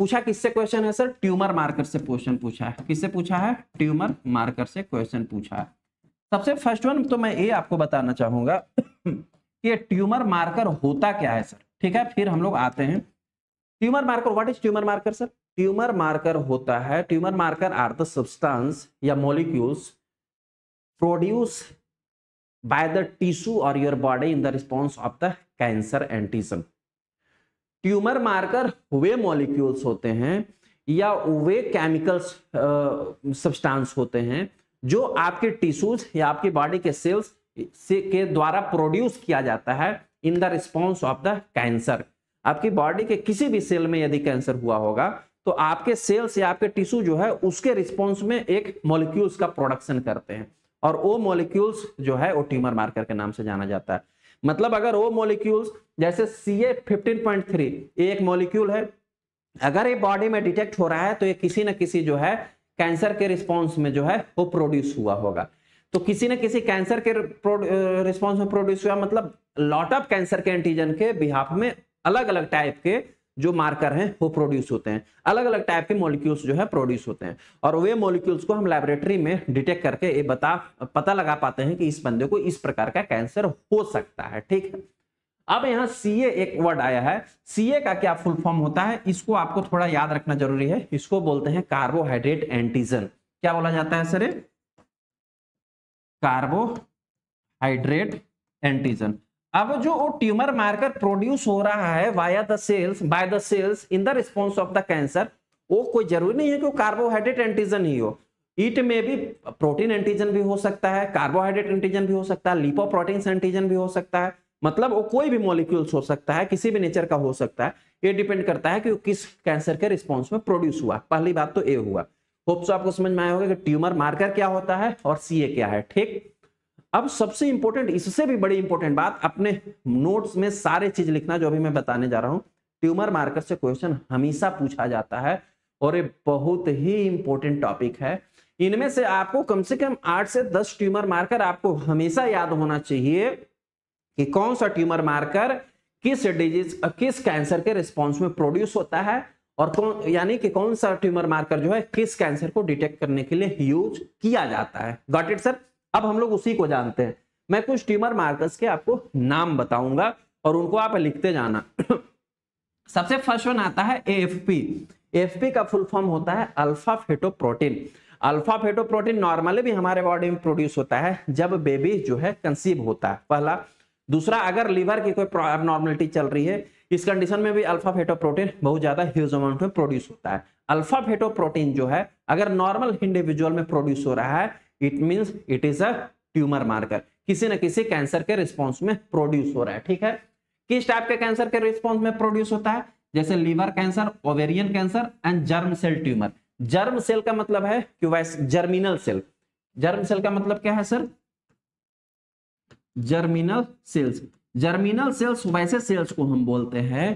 पूछा किससे क्वेश्चन है सर ट्यूमर मार्कर से क्वेश्चन पूछा है किससे पूछा है ट्यूमर मार्कर से क्वेश्चन पूछा है सबसे फर्स्ट वन तो मैं ये आपको बताना चाहूंगा कि ट्यूमर मार्कर होता क्या है सर ठीक है फिर हम लोग आते हैं tumour marker what is tumour marker sir tumour marker होता है tumour marker are the substance या molecules produce by the tissue और your body in the response of the cancer antigen tumour marker हुए मॉलिक्यूल्स होते हैं या वे chemicals substance होते हैं जो आपके टिश्यूज या आपकी बॉडी के सेल्स से के द्वारा प्रोड्यूस किया जाता है in the response of the cancer आपकी बॉडी के किसी भी सेल में यदि कैंसर हुआ होगा तो आपके सेल्स या आपके टिश्यू जो है उसके रिस्पॉन्स में एक मॉलिक्यूल्स का प्रोडक्शन करते हैं और वो मॉलिक्यूल्स जो है वो ट्यूमर मार्कर के नाम से जाना जाता है मतलब अगर वो मोलिक्यूल्स जैसे सी ए एक मोलिक्यूल है अगर ये बॉडी में डिटेक्ट हो रहा है तो ये किसी न किसी जो है कैंसर के रिस्पॉन्स में जो है वो प्रोड्यूस हुआ होगा तो किसी न किसी कैंसर के रिस्पॉन्स में प्रोड्यूस हुआ मतलब लॉट ऑफ कैंसर के एंटीजन के बिहाफ में अलग अलग टाइप के जो मार्कर हैं वो प्रोड्यूस होते हैं अलग अलग टाइप के मॉलिक्यूल्स जो है प्रोड्यूस होते हैं और वे मॉलिक्यूल्स को हम लेबोरेटरी में डिटेक्ट करके ये बता पता लगा पाते हैं कि इस बंदे को इस प्रकार का कैंसर हो सकता है ठीक है अब यहाँ सी एक वर्ड आया है सीए का क्या फुल फॉर्म होता है इसको आपको थोड़ा याद रखना जरूरी है इसको बोलते हैं कार्बोहाइड्रेट एंटीजन क्या बोला जाता है सर कार्बोहाइड्रेट एंटीजन अब जो वो ट्यूमर मार्कर प्रोड्यूस हो रहा है via the cells by the cells in the response of the cancer वो कोई जरूरी नहीं है कि वो कार्बोहाइड्रेट एंटीजन ही हो ईट में भी प्रोटीन एंटीजन भी हो सकता है कार्बोहाइड्रेट एंटीजन भी हो सकता है लिपोप्रोटीन एंटीजन भी हो सकता है मतलब वो कोई भी मॉलिक्यूल्स हो सकता है किसी भी नेचर का हो सकता है ये डिपेंड करता है कि वो किस कैंसर के रिस्पॉन्स में प्रोड्यूस हुआ पहली बात तो ये हुआ होप्स आपको समझ में आया होगा कि ट्यूमर मार्कर क्या होता है और सी क्या है ठीक अब सबसे इंपॉर्टेंट इससे भी बड़ी इंपॉर्टेंट बात अपने नोट्स में सारे चीज लिखना जो अभी मैं बताने जा रहा हूं ट्यूमर मार्कर से क्वेश्चन हमेशा पूछा जाता है और ये बहुत ही इंपॉर्टेंट टॉपिक है इनमें से आपको कम से कम आठ से दस ट्यूमर मार्कर आपको हमेशा याद होना चाहिए कि कौन सा ट्यूमर मार्कर किस डिजीज किस कैंसर के रिस्पॉन्स में प्रोड्यूस होता है और कौन यानी कि कौन सा ट्यूमर मार्कर जो है किस कैंसर को डिटेक्ट करने के लिए यूज किया जाता है गॉट इट सर अब हम लोग उसी को जानते हैं मैं कुछ ट्यूमर मार्कर्स के आपको नाम बताऊंगा और उनको आप लिखते जाना सबसे फर्स्ट वन आता है एएफपी एएफपी का फुल फॉर्म होता है alpha fetoprotein alpha fetoprotein normally भी हमारे बॉडी में प्रोड्यूस होता है जब बेबी जो है कंसीव होता है पहला दूसरा अगर लीवर की कोई नॉर्मलिटी चल रही है इस कंडीशन में भी अल्फा फेटोप्रोटीन बहुत ज्यादा ह्यूज अमाउंट में प्रोड्यूस होता है अल्फा फेटोप्रोटीन जो है अगर नॉर्मल इंडिविजुअल में प्रोड्यूस हो रहा है it mean it is a tumour marker किसी ना किसी कैंसर के रिस्पॉन्स में प्रोड्यूस हो रहा है ठीक है किस टाइप के कैंसर के रिस्पॉन्स में प्रोड्यूस होता है जैसे liver cancer ovarian cancer and germ cell tumour germ cell का मतलब है जर्मिनल सेल जर्म सेल का मतलब क्या है sir germinal cells germinal cells वैसे सेल्स को हम बोलते हैं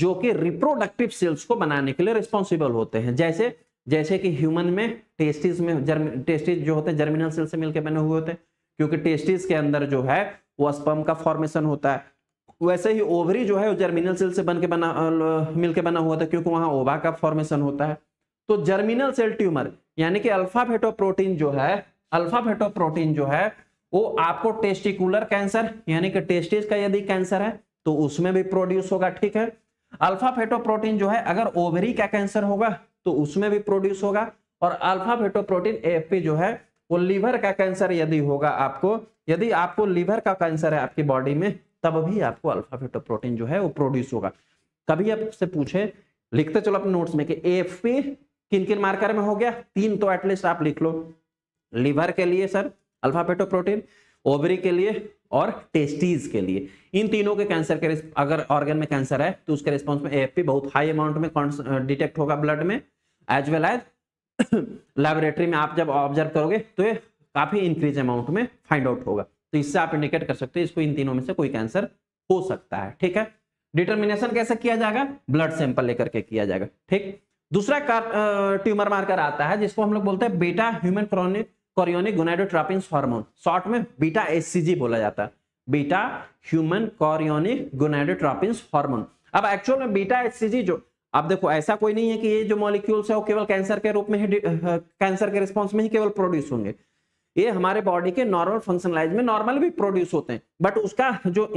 जो कि रिप्रोडक्टिव सेल्स को बनाने के लिए रिस्पॉन्सिबल होते हैं जैसे जैसे कि ह्यूमन में टेस्टिस में जर्म टेस्टिस जो होते हैं जर्मिनल सेल से मिलकर बने हुए होते हैं क्योंकि टेस्टिस के अंदर जो है वो स्पम का फॉर्मेशन होता है वैसे ही ओवरी जो है वो जर्मिनल सेल से बन के बना मिलकर बना हुआ था क्योंकि वहां ओवा का फॉर्मेशन होता है तो जर्मिनल सेल ट्यूमर यानी कि अल्फा प्रोटीन जो है अल्फा प्रोटीन जो है वो आपको टेस्टिकुलर कैंसर यानी कि टेस्टिस का यदि कैंसर है तो उसमें भी प्रोड्यूस होगा ठीक है अल्फा प्रोटीन जो है अगर ओवरी का कैंसर होगा तो उसमें भी प्रोड्यूस होगा और अल्फा फेटोप्रोटीन एएफपी जो है वो लीवर का कैंसर यदि होगा आपको यदि आपको लीवर का कैंसर है आपकी बॉडी में तब भी आपको अल्फा फेटोप्रोटीन जो है वो प्रोड्यूस होगा कभी आपसे पूछे लिखते चलो अपने नोट्स में कि एएफपी किन किन मार्कर में हो गया तीन तो एटलीस्ट आप लिख लो लीवर के लिए सर अल्फा फेटोप्रोटीन ओवरी के लिए और टेस्टीज के लिए इन तीनों के कैंसर के अगर ऑर्गन में कैंसर है तो उसके रिस्पॉन्स में एफ बहुत हाई अमाउंट में डिटेक्ट होगा ब्लड में एज वेल एज लेबोरेटरी में आप जब ऑब्जर्व करोगे तो ये काफ़ी इंक्रीज अमाउंट में फाइंड आउट होगा तो इससे आप इंडिकेट कर सकते हैं इसको इन तीनों में से कोई कैंसर हो सकता है ठीक है डिटर्मिनेशन कैसे किया जाएगा ब्लड सैंपल लेकर के किया जाएगा ठीक दूसरा ट्यूमर मार्कर आता है जिसको हम लोग बोलते हैं beta human chronic chorionic gonadotropins hormone short में बीटा एससीजी बोला जाता है beta human chorionic gonadotropins hormone अब एक्चुअल में बीटा एससीजी जो अब देखो ऐसा कोई नहीं है कि ये जो मॉलिक्यूल्स है वो केवल कैंसर के रूप में ही कैंसर के रिस्पॉन्स में ही केवल प्रोड्यूस होंगे ये हमारे बॉडी के नॉर्मल फंक्शनलाइज में नॉर्मल भी प्रोड्यूस होते हैं बट उसका जो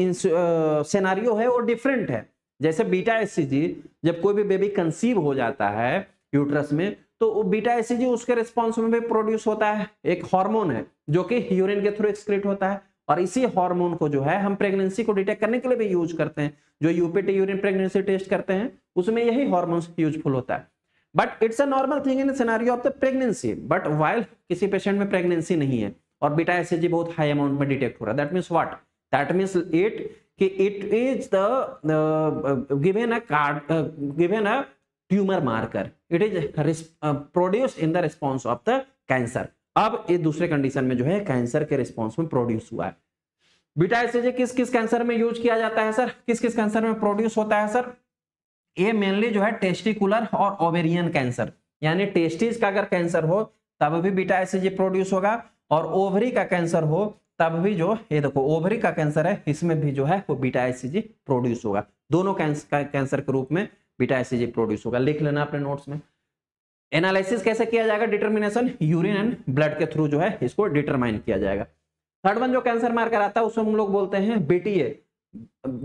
सिनारियो है वो डिफरेंट है जैसे बीटा एस जब कोई भी बेबी कंसीव हो जाता है यूट्रस में तो वो बीटा एस उसके रिस्पॉन्स में भी प्रोड्यूस होता है एक हॉर्मोन है जो कि यूरिन के थ्रू एक्सक्रीट होता है और इसी हार्मोन को जो है हम प्रेगनेंसी को डिटेक्ट करने के लिए भी यूज करते हैं जो यूपीटी यूरिन प्रेगनेंसी टेस्ट करते हैं उसमें यही हॉर्मोन्स यूजफुल होता है but it's a normal thing in scenario of the pregnancy but while किसी पेशेंट में प्रेगनेंसी नहीं है और बीटा जी बहुत हाई अमाउंट में डिटेक्ट हो रहा है that means what that means it कि it is the given a card given a tumour marker it is produce in the response of the cancer अब ये दूसरे कंडीशन में जो है कैंसर के रिस्पॉन्स में प्रोड्यूस हुआ है बीटा एसएजे किस किस कैंसर में यूज किया जाता है सर किस किस कैंसर में प्रोड्यूस होता है सर ये मेनली जो है टेस्टिकुलर और ओवेरियन कैंसर यानी टेस्टिस का अगर कैंसर हो तब भी बीटा एसएजे प्रोड्यूस होगा और ओवरी का कैंसर हो तब भी जो ये देखो ओवरी का कैंसर है इसमें भी जो है वो बीटा एसएजे प्रोड्यूस होगा दोनों कैंसर के रूप में बीटा एसएजे प्रोड्यूस होगा लिख लेना अपने नोट्स में एनालिसिस कैसे किया जाएगा डिटर्मिनेशन यूरिन एंड ब्लड के थ्रू जो है इसको डिटरमाइन किया जाएगा थर्ड वन जो कैंसर मार्कर आता है उसे हम लोग बोलते हैं बीटीए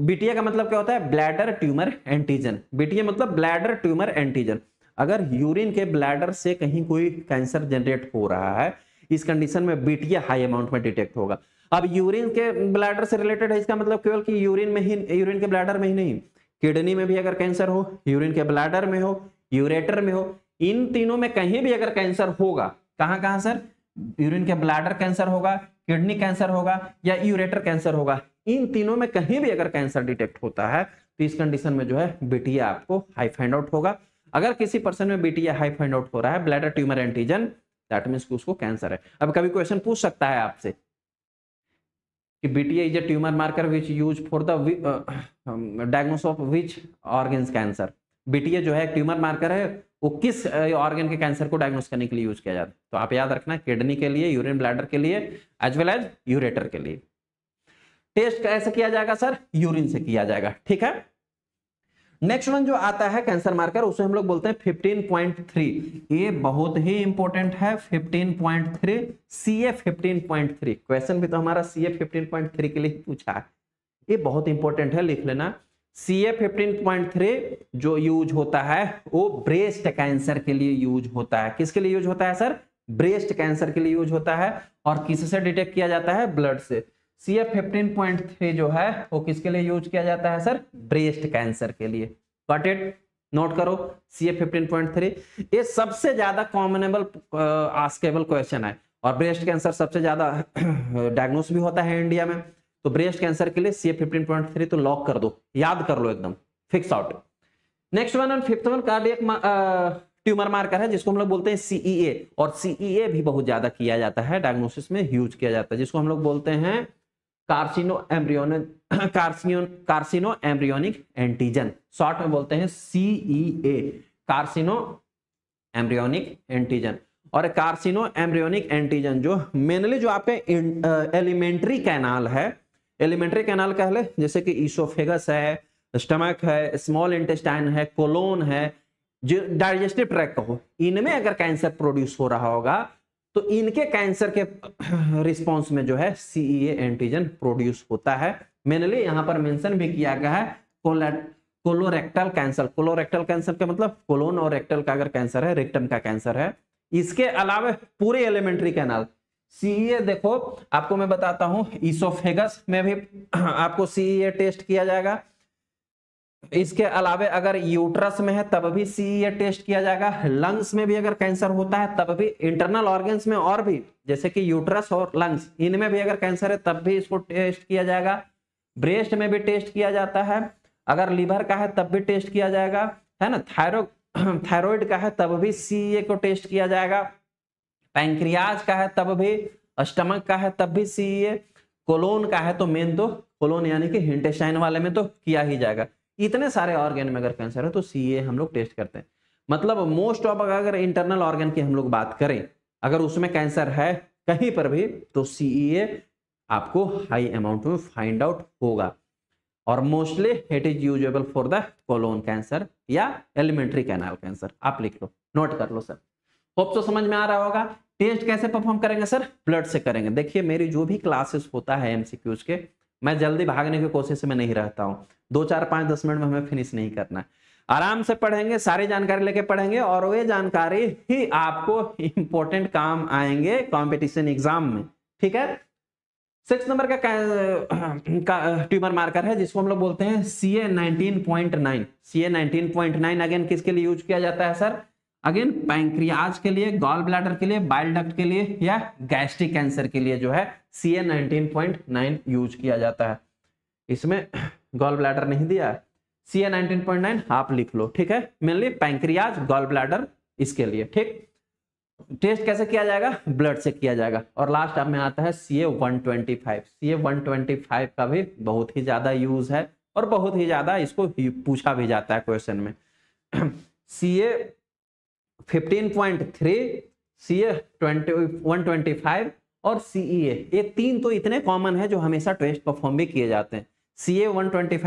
बीटीए का मतलब क्या होता है ब्लैडर ट्यूमर एंटीजन बीटीए मतलब ब्लैडर ट्यूमर एंटीजन अगर यूरिन के ब्लैडर से कहीं कोई कैंसर जनरेट हो रहा है इस कंडीशन में बीटीए हाई अमाउंट में डिटेक्ट होगा अब यूरिन के ब्लैडर से रिलेटेड है इसका मतलब केवल कि यूरिन में ही यूरिन के ब्लैडर में ही नहीं किडनी में भी अगर कैंसर हो यूरिन के ब्लैडर में हो यूरेटर में हो इन तीनों में कहीं भी अगर कैंसर होगा कहाँ कहाँ सर यूरिन के ब्लैडर कैंसर होगा किडनी कैंसर होगा या यूरेटर कैंसर होगा इन तीनों में कहीं भी अगर कैंसर डिटेक्ट होता है तो इस कंडीशन में जो है बीटीए आपको हाई फाइंड आउट होगा अगर किसी पर्सन में बीटीए हाई फाइंड आउट हो रहा है bladder tumour antigen that mean कि उसको कैंसर है अब कभी क्वेश्चन पूछ सकता है आपसे कि BTA is a tumour marker which use for the diagnose of which organs cancer BTA जो है ट्यूमर मार्कर है वो किस ऑर्गन के कैंसर को डायग्नोस करने के लिए यूज किया जाता है तो आप याद रखना किडनी के लिए यूरिन ब्लैडर के लिए एज वेल एज यूरेटर के लिए टेस्ट कैसे किया जाएगा सर यूरिन से किया जाएगा ठीक है नेक्स्ट वन जो आता है कैंसर मार्कर उसे हम लोग बोलते हैं फिफ्टीन पॉइंट थ्री ये बहुत ही इंपॉर्टेंट है fifteen point three C A fifteen point three question भी तो हमारा C A fifteen point three के लिए पूछा है ये बहुत इंपॉर्टेंट है लिख लेना C A fifteen point three जो यूज होता है वो ब्रेस्ट कैंसर के लिए यूज होता है किसके लिए यूज होता है सर ब्रेस्ट कैंसर के लिए यूज होता है और किससे डिटेक्ट किया जाता है ब्लड से C A fifteen point three जो है वो किसके लिए यूज किया जाता है सर ब्रेस्ट कैंसर के लिए गॉट इट नोट करो C A fifteen point three ये सबसे ज्यादा कॉमनेबल आस्केबल क्वेश्चन है और ब्रेस्ट कैंसर सबसे ज्यादा डायग्नोस भी होता है इंडिया में तो ब्रेस्ट कैंसर के लिए सीए फिफ्टीन पॉइंट थ्री तो लॉक कर दो याद कर लो एकदम fix out next one and fifth one cardiac tumour marker है जिसको हम लोग बोलते हैं सीईए e और सीईए e भी बहुत ज्यादा किया जाता है डायग्नोसिस में यूज किया जाता है जिसको हम लोग बोलते हैं carcino embryon carcino carcino embryonic antigen short में बोलते हैं सीईए कार्सिनो एम्ब्रियोनिक एंटीजन और कार्सिनो एम्ब्रियोनिक एंटीजन जो मेनली जो आपके एलिमेंट्री कैनाल है एलिमेंट्री कैनाल कह ले जैसे कि ईसोफेगस है स्टमक है स्मॉल इंटेस्टाइन है कोलोन है जो डाइजेस्टिव ट्रैक का हो इनमें अगर कैंसर प्रोड्यूस हो रहा होगा तो इनके कैंसर के रिस्पांस में जो है सीईए e एंटीजन प्रोड्यूस होता है मेनली यहां पर मेंशन भी किया गया है कोलोरेक्टल कैंसर कोलोरेक्टल कैंसर का मतलब कोलोन और रेक्टल का अगर कैंसर है रेक्टम का कैंसर है इसके अलावा पूरे एलिमेंट्री कैनाल सीए e देखो आपको मैं बताता हूं ईसोफेगस में भी आपको सीए टेस्ट e किया जाएगा इसके अलावे अगर यूट्रस में है तब भी सीए टेस्ट e किया जाएगा लंग्स में भी अगर कैंसर होता है तब भी इंटरनल ऑर्गेन्स में और भी जैसे कि यूट्रस और लंग्स इनमें भी अगर कैंसर है तब भी इसको टेस्ट किया जाएगा ब्रेस्ट में भी टेस्ट किया जाता है अगर लीवर का है तब भी टेस्ट किया जाएगा है ना थायरो थायरॉयड का है तब भी सीए को टेस्ट किया जाएगा पैंक्रियाज का है तब भी स्टमक का है तब भी सी कोलोन का है तो मेन तो कोलोन यानी कि हिंटेस्टाइन वाले में तो किया ही जाएगा इतने सारे ऑर्गेन में अगर कैंसर है तो सी हम लोग टेस्ट करते हैं मतलब मोस्ट ऑफ अगर इंटरनल ऑर्गेन की हम लोग बात करें अगर उसमें कैंसर है कहीं पर भी तो सी आपको हाई अमाउंट में फाइंड आउट होगा और mostly it is usable for the colon cancer या एलिमेंट्री कैनाल कैंसर आप लिख लो नोट कर लो सर होप तो समझ में आ रहा होगा टेस्ट कैसे परफॉर्म करेंगे सर ब्लड से करेंगे देखिए मेरी जो भी क्लासेस होता है एमसीक्यूज के मैं जल्दी भागने की कोशिश में नहीं रहता हूँ दो चार पाँच दस मिनट में हमें फिनिश नहीं करना आराम से पढ़ेंगे सारी जानकारी लेके पढ़ेंगे और वे जानकारी ही आपको इंपॉर्टेंट काम आएंगे कॉम्पिटिशन एग्जाम में ठीक है सिक्स नंबर का, का, का ट्यूमर मार्कर है जिसको हम लोग बोलते हैं C A nineteen point nine C A nineteen point nine again किसके लिए यूज किया जाता है सर अगेन पैंक्रियाज के लिए गॉल ब्लैडर के लिए बाइल डक्ट के लिए या गैस्ट्रिक कैंसर के लिए जो है सी ए यूज किया जाता है इसमें गॉल ब्लैडर नहीं दिया है सी ए आप लिख लो ठीक है मेनली पैंक्रियाज गॉल ब्लैडर इसके लिए ठीक टेस्ट कैसे किया जाएगा ब्लड से किया जाएगा और लास्ट आप में आता है C A one twenty five C A one twenty five का भी बहुत ही ज्यादा यूज है और बहुत ही ज्यादा इसको पूछा भी जाता है क्वेश्चन में सी ए 15.3 सीए 125 और सीईए e ये तीन तो इतने कॉमन है जो हमेशा टेस्ट परफॉर्म भी किए जाते हैं सीए 125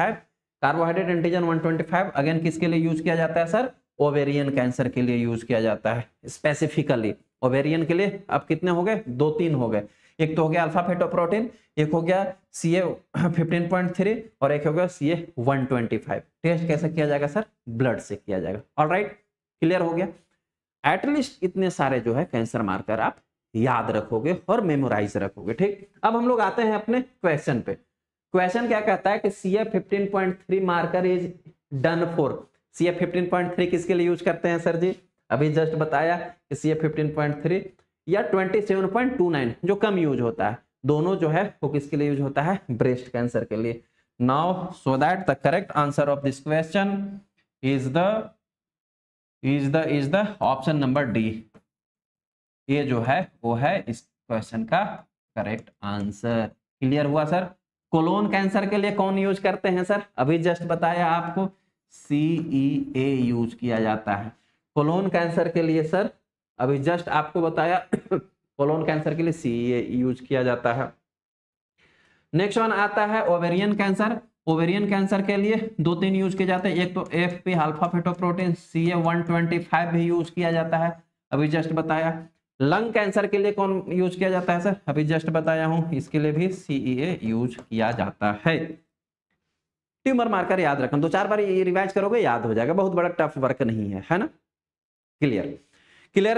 कार्बोहाइड्रेट एंटीजन 125 अगेन किसके लिए यूज किया जाता है सर ओवेरियन कैंसर के लिए यूज किया जाता है स्पेसिफिकली ओवेरियन के लिए अब कितने हो गए दो तीन हो गए एक तो हो गया अल्फा फेटोप्रोटीन एक हो गया C A fifteen point three और एक हो गया C A one twenty five test कैसे किया जाएगा सर ब्लड से किया जाएगा ऑल राइट क्लियर हो गया एटलीस्ट इतने सारे जो है कैंसर मार्कर आप याद रखोगे और मेमोराइज रखोगे ठीक अब हम लोग आते हैं अपने क्वेश्चन पे क्वेश्चन क्या कहता है कि C F fifteen point three marker is done for C F fifteen point three किसके लिए यूज करते हैं सर जी अभी जस्ट बताया कि C F fifteen point three या twenty seven point two nine जो कम यूज होता है दोनों जो है वो किसके लिए यूज होता है ब्रेस्ट कैंसर के लिए now so that the correct answer of this question is the is the is the option number D ये जो है वो है इस क्वेश्चन का करेक्ट आंसर क्लियर हुआ सर कोलोन कैंसर के लिए कौन यूज करते हैं सर अभी जस्ट बताया आपको सी ई ए यूज किया जाता है कोलोन कैंसर के लिए सर अभी जस्ट आपको बताया कोलोन कैंसर के लिए सी ई ए यूज किया जाता है नेक्स्ट वन आता है ओवेरियन कैंसर ओवेरियन कैंसर के लिए दो तीन यूज किए जाते हैं एक तो F P alpha fetoprotein C A one twenty five भी यूज किया जाता है अभी जस्ट बताया लंग कैंसर के लिए कौन यूज किया जाता है सर अभी जस्ट बताया हूं इसके लिए भी सीईए यूज e किया जाता है ट्यूमर मार्कर याद रखना दो चार बार ये रिवाइज करोगे याद हो जाएगा बहुत बड़ा टफ वर्क नहीं है है ना क्लियर क्लियर